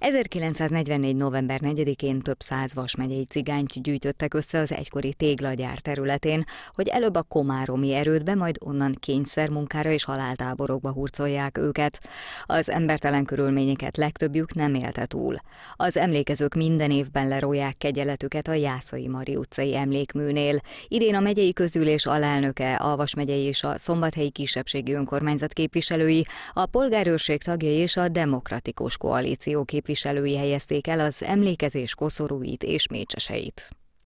1944. november 4-én több száz megyei cigányt gyűjtöttek össze az egykori téglagyár területén, hogy előbb a komáromi erődbe, majd onnan kényszermunkára és haláltáborokba hurcolják őket. Az embertelen körülményeket legtöbbjük nem élte túl. Az emlékezők minden évben lerolják kegyeletüket a Jászai Mari utcai emlékműnél. Idén a megyei közülés alelnöke, a megyei és a Szombathelyi Kisebbségi Önkormányzat képviselői, a polgárőrség tagjai és a Demokratikus Koalíció képviselői képviselői helyezték el az emlékezés koszorúit és mécseseit.